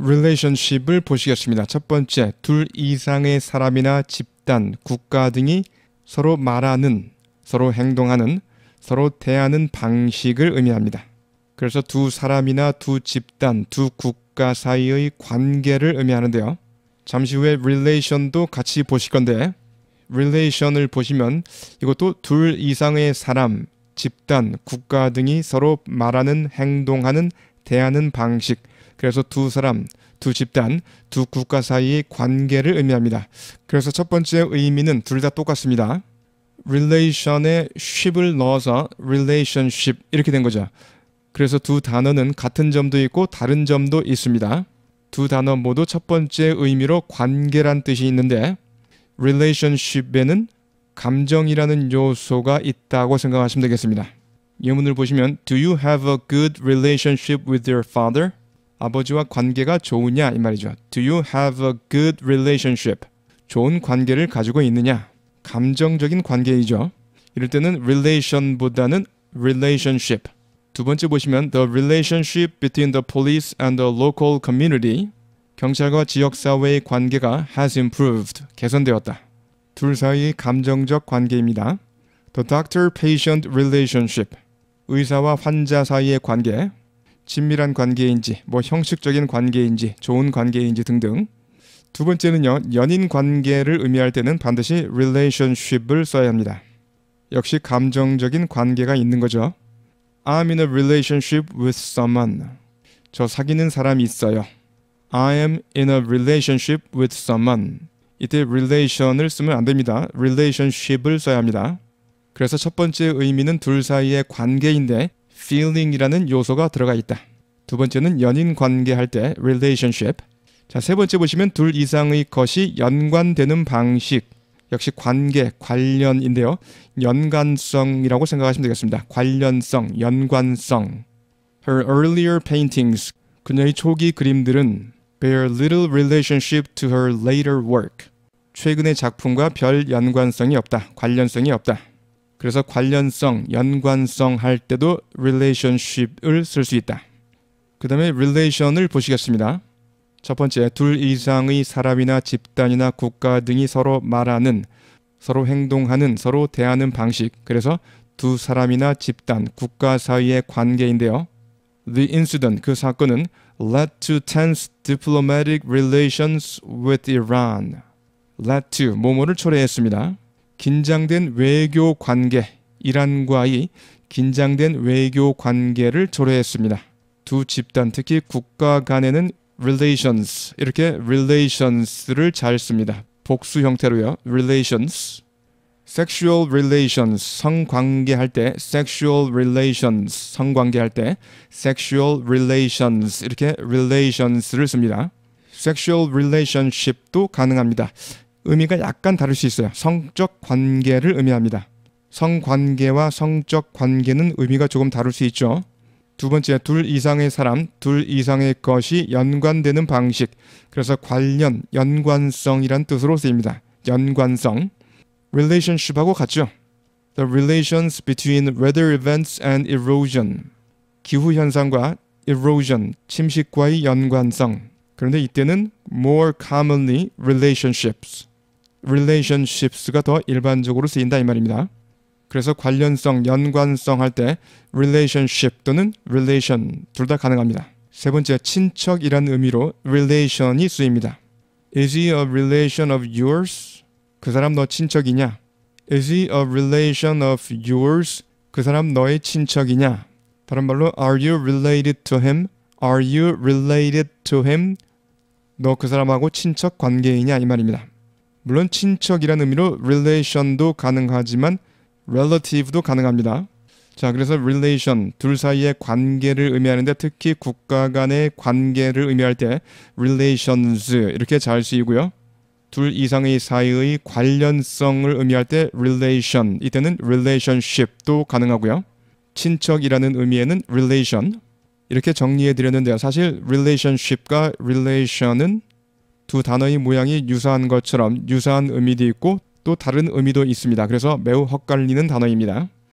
릴레이션십을 보시겠습니다. 첫 번째, 둘 이상의 사람이나 집단, 국가 등이 서로 말하는, 서로 행동하는, 서로 대하는 방식을 의미합니다. 그래서 두 사람이나 두 집단, 두 국가 사이의 관계를 의미하는데요. 잠시 후에 릴레이션도 같이 보실 건데 릴레이션을 보시면 이것도 둘 이상의 사람, 집단, 국가 등이 서로 말하는, 행동하는, 대하는 방식 그래서 두 사람, 두 집단, 두 국가 사이의 관계를 의미합니다. 그래서 첫 번째 의미는 둘 다 똑같습니다. relation에 ship을 넣어서 relationship 이렇게 된 거죠. 그래서 두 단어는 같은 점도 있고 다른 점도 있습니다. 두 단어 모두 첫 번째 의미로 관계란 뜻이 있는데 relationship에는 감정이라는 요소가 있다고 생각하시면 되겠습니다. 예문을 보시면 Do you have a good relationship with your father? 아버지와 관계가 좋으냐 이 말이죠. Do you have a good relationship? 좋은 관계를 가지고 있느냐? 감정적인 관계이죠. 이럴 때는 relation보다는 relationship. 두 번째 보시면 the relationship between the police and the local community. 경찰과 지역 사회의 관계가 has improved. 개선되었다. 둘 사이의 감정적 관계입니다. The doctor-patient relationship. 의사와 환자 사이의 관계. 친밀한 관계인지 뭐 형식적인 관계인지 좋은 관계인지 등등 두 번째는요 연인 관계를 의미할 때는 반드시 relationship을 써야 합니다 역시 감정적인 관계가 있는 거죠 I'm in a relationship with someone 저 사귀는 사람이 있어요 I m in a relationship with someone 이때 relation을 쓰면 안 됩니다 relationship을 써야 합니다 그래서 첫 번째 의미는 둘 사이의 관계인데 feeling이라는 요소가 들어가 있다. 두 번째는 연인 관계할 때 relationship. 자, 세 번째 보시면 둘 이상의 것이 연관되는 방식. 역시 관계, 관련인데요. 연관성이라고 생각하시면 되겠습니다. 관련성, 연관성. Her earlier paintings. 그녀의 초기 그림들은 bear little relationship to her later work. 최근의 작품과 별 연관성이 없다. 관련성이 없다. 그래서 관련성, 연관성 할 때도 relationship을 쓸 수 있다. 그 다음에 relation을 보시겠습니다. 첫 번째, 둘 이상의 사람이나 집단이나 국가 등이 서로 말하는, 서로 행동하는, 서로 대하는 방식. 그래서 두 사람이나 집단, 국가 사이의 관계인데요. The incident, 그 사건은 led to tense diplomatic relations with Iran. led to, 모모를 초래했습니다. 긴장된 외교 관계, 이란과의 긴장된 외교 관계를 조례했습니다. 두 집단, 특히 국가 간에는 relations, 이렇게 relations를 잘 씁니다. 복수 형태로요. relations. sexual relations 성관계 할때 sexual relations 성관계 할때 sexual relations 이렇게 relations를 씁니다. sexual relationship도 가능합니다. 의미가 약간 다를 수 있어요. 성적 관계를 의미합니다. 성관계와 성적 관계는 의미가 조금 다를 수 있죠. 두 번째, 둘 이상의 사람, 둘 이상의 것이 연관되는 방식. 그래서 관련, 연관성이란 뜻으로 쓰입니다. 연관성. relationship하고 같죠. The relations between weather events and erosion. 기후 현상과 erosion, 침식과의 연관성. 그런데 이때는 more commonly relationships. relationships가 더 일반적으로 쓰인다 이 말입니다. 그래서 관련성, 연관성 할 때 relationship 또는 relation 둘 다 가능합니다. 세 번째 친척이란 의미로 relation이 쓰입니다. Is he a relation of yours? 그 사람 너 친척이냐? Is he a relation of yours? 그 사람 너의 친척이냐? 다른 말로 Are you related to him? Are you related to him? 너 그 사람하고 친척 관계이냐 이 말입니다. 물론 친척이라는 의미로 relation도 가능하지만 relative도 가능합니다. 자, 그래서 relation 둘 사이의 관계를 의미하는데 특히 국가 간의 관계를 의미할 때 relations 이렇게 잘 쓰이고요. 둘 이상의 사이의 관련성을 의미할 때 relation 이때는 relationship도 가능하고요. 친척이라는 의미에는 relation 이렇게 정리해 드렸는데요. 사실 relationship과 relation은 두 단어의 모양이 유사한 것처럼 유사한 의미도 있고 또 다른 의미도 있습니다. 그래서 매우 헛갈리는 단어입니다.